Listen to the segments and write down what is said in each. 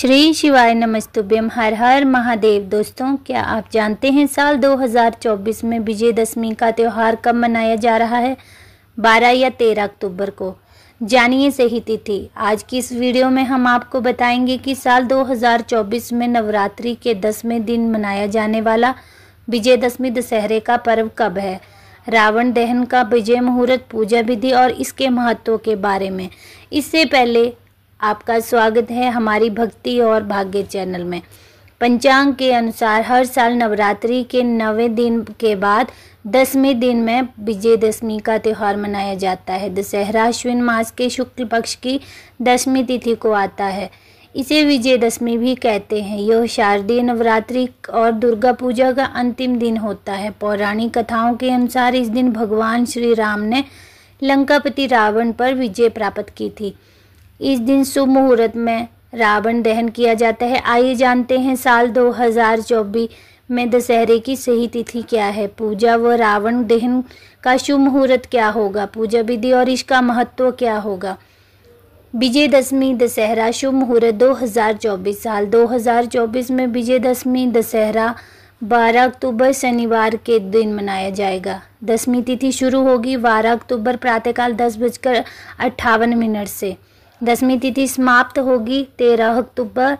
श्री शिवाय नमस्तुभ्यम हर हर महादेव दोस्तों क्या आप जानते हैं साल 2024 में विजयदशमी का त्यौहार कब मनाया जा रहा है 12 या 13 अक्टूबर को जानिए सही तिथि आज की इस वीडियो में हम आपको बताएंगे कि साल 2024 में नवरात्रि के दसवें दिन मनाया जाने वाला विजयदशमी दशहरे का पर्व कब है रावण दहन का विजय मुहूर्त पूजा विधि और इसके महत्व के बारे में इससे पहले आपका स्वागत है हमारी भक्ति और भाग्य चैनल में पंचांग के अनुसार हर साल नवरात्रि के नवे दिन के बाद दसवें दिन में विजयदशमी का त्यौहार मनाया जाता है दशहरा अश्विन मास के शुक्ल पक्ष की दसवीं तिथि को आता है इसे विजयदशमी भी कहते हैं यह शारदीय नवरात्रि और दुर्गा पूजा का अंतिम दिन होता है पौराणिक कथाओं के अनुसार इस दिन भगवान श्री राम ने लंकापति रावण पर विजय प्राप्त की थी इस दिन शुभ मुहूर्त में रावण दहन किया जाता है आइए जानते हैं साल 2024 में दशहरे की सही तिथि क्या है पूजा व रावण दहन का शुभ मुहूर्त क्या होगा पूजा विधि और इसका महत्व क्या होगा विजयदशमी दशहरा शुभ मुहूर्त 2024 साल 2024 में विजयदशमी दशहरा 12 अक्टूबर शनिवार के दिन मनाया जाएगा दसवीं तिथि शुरू होगी 12 अक्टूबर प्रातःकाल दस बजकर अट्ठावन मिनट से दसवीं तिथि समाप्त होगी तेरह अक्टूबर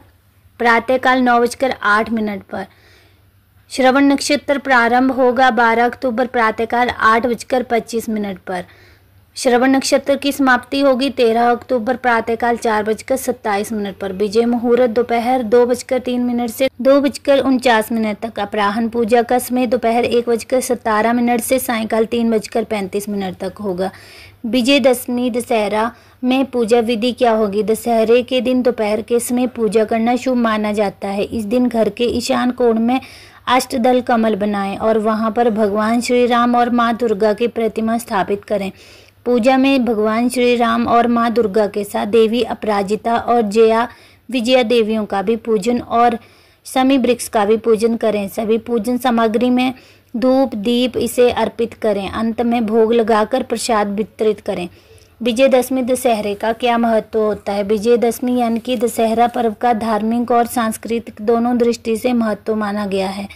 प्रातःकाल नौ बजकर आठ मिनट पर श्रवण नक्षत्र प्रारंभ होगा बारह अक्टूबर प्रातःकाल आठ बजकर पच्चीस मिनट पर श्रवण नक्षत्र की समाप्ति होगी तेरह अक्टूबर प्रातःकाल चार बजकर सत्ताईस मिनट पर विजय मुहूर्त दोपहर दो बजकर तीन मिनट से दो बजकर उनचास मिनट तक अपराहन पूजा का समय दोपहर एक बजकर सतारह मिनट से सायकाल तीन बजकर पैंतीस मिनट तक होगा विजयदशमी दशहरा में पूजा विधि क्या होगी दशहरे के दिन दोपहर के समय पूजा करना शुभ माना जाता है इस दिन घर के ईशान कोण में अष्टदल कमल बनाएं और वहां पर भगवान श्री राम और माँ दुर्गा की प्रतिमा स्थापित करें पूजा में भगवान श्री राम और माँ दुर्गा के साथ देवी अपराजिता और जया विजया देवियों का भी पूजन और समी वृक्ष का भी पूजन करें सभी पूजन सामग्री में धूप दीप इसे अर्पित करें अंत में भोग लगाकर प्रसाद वितरित करें विजयदशमी दशहरे का क्या महत्व होता है विजयदशमी यानी कि दशहरा पर्व का धार्मिक और सांस्कृतिक दोनों दृष्टि से महत्व माना गया है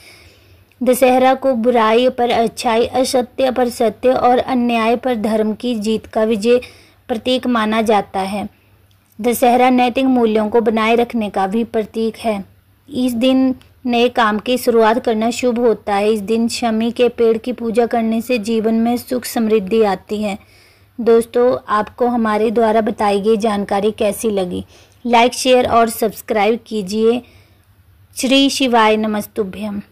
दशहरा को बुराई पर अच्छाई असत्य पर सत्य और अन्याय पर धर्म की जीत का विजय प्रतीक माना जाता है दशहरा नैतिक मूल्यों को बनाए रखने का भी प्रतीक है इस दिन नए काम की शुरुआत करना शुभ होता है इस दिन शमी के पेड़ की पूजा करने से जीवन में सुख समृद्धि आती है दोस्तों आपको हमारे द्वारा बताई गई जानकारी कैसी लगी लाइक शेयर और सब्सक्राइब कीजिए श्री शिवाय नमस्तुभ्यम